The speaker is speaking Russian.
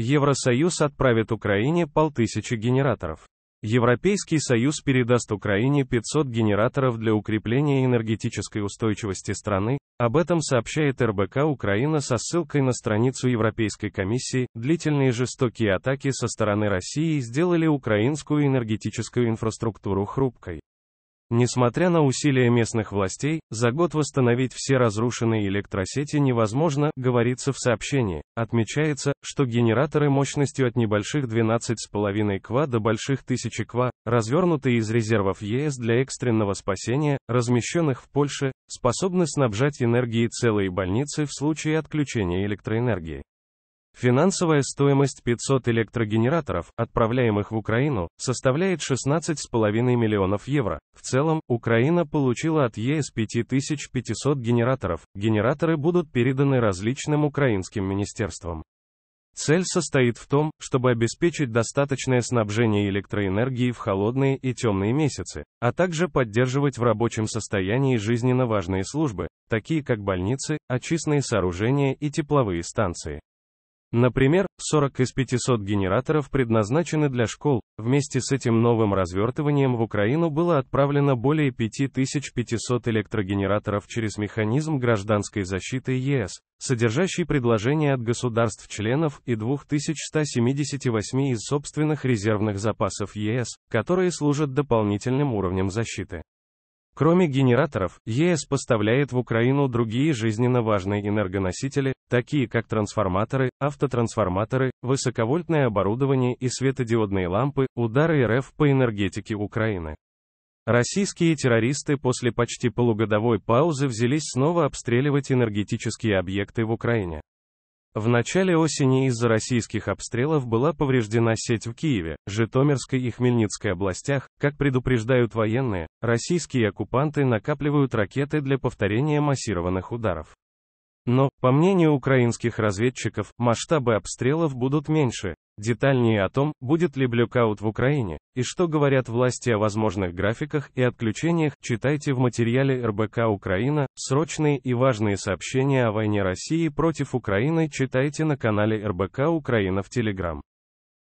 Евросоюз отправит Украине полтысячи генераторов. Европейский союз передаст Украине 500 генераторов для укрепления энергетической устойчивости страны, об этом сообщает РБК Украина со ссылкой на страницу Европейской комиссии. Длительные жестокие атаки со стороны России сделали украинскую энергетическую инфраструктуру хрупкой. Несмотря на усилия местных властей, за год восстановить все разрушенные электросети невозможно, говорится в сообщении. Отмечается, что генераторы мощностью от небольших 12,5 ква до больших 1000 ква, развернутые из резервов ЕС для экстренного спасения, размещенных в Польше, способны снабжать энергией целые больницы в случае отключения электроэнергии. Финансовая стоимость 500 электрогенераторов, отправляемых в Украину, составляет 16,5 миллионов евро. В целом, Украина получила от ЕС 5500 генераторов. Генераторы будут переданы различным украинским министерствам. Цель состоит в том, чтобы обеспечить достаточное снабжение электроэнергии в холодные и темные месяцы, а также поддерживать в рабочем состоянии жизненно важные службы, такие как больницы, очистные сооружения и тепловые станции. Например, 40 из 500 генераторов предназначены для школ. Вместе с этим новым развертыванием в Украину было отправлено более 5500 электрогенераторов через механизм гражданской защиты ЕС, содержащий предложения от государств-членов и 2178 из собственных резервных запасов ЕС, которые служат дополнительным уровнем защиты. Кроме генераторов, ЕС поставляет в Украину другие жизненно важные энергоносители, такие как трансформаторы, автотрансформаторы, высоковольтное оборудование и светодиодные лампы, удары РФ по энергетике Украины. Российские террористы после почти полугодовой паузы взялись снова обстреливать энергетические объекты в Украине. В начале осени из-за российских обстрелов была повреждена сеть в Киеве, Житомирской и Хмельницкой областях, как предупреждают военные, российские оккупанты накапливают ракеты для повторения массированных ударов. Но, по мнению украинских разведчиков, масштабы обстрелов будут меньше. Детальнее о том, будет ли блюкаут в Украине, и что говорят власти о возможных графиках и отключениях, читайте в материале РБК Украина, срочные и важные сообщения о войне России против Украины читайте на канале РБК Украина в Телеграм.